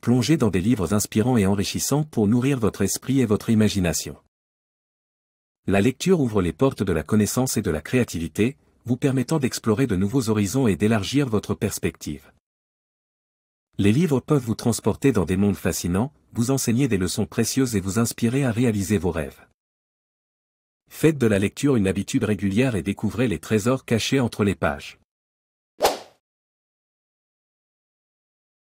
plongez dans des livres inspirants et enrichissants pour nourrir votre esprit et votre imagination. La lecture ouvre les portes de la connaissance et de la créativité, vous permettant d'explorer de nouveaux horizons et d'élargir votre perspective. Les livres peuvent vous transporter dans des mondes fascinants, vous enseigner des leçons précieuses et vous inspirer à réaliser vos rêves. Faites de la lecture une habitude régulière et découvrez les trésors cachés entre les pages.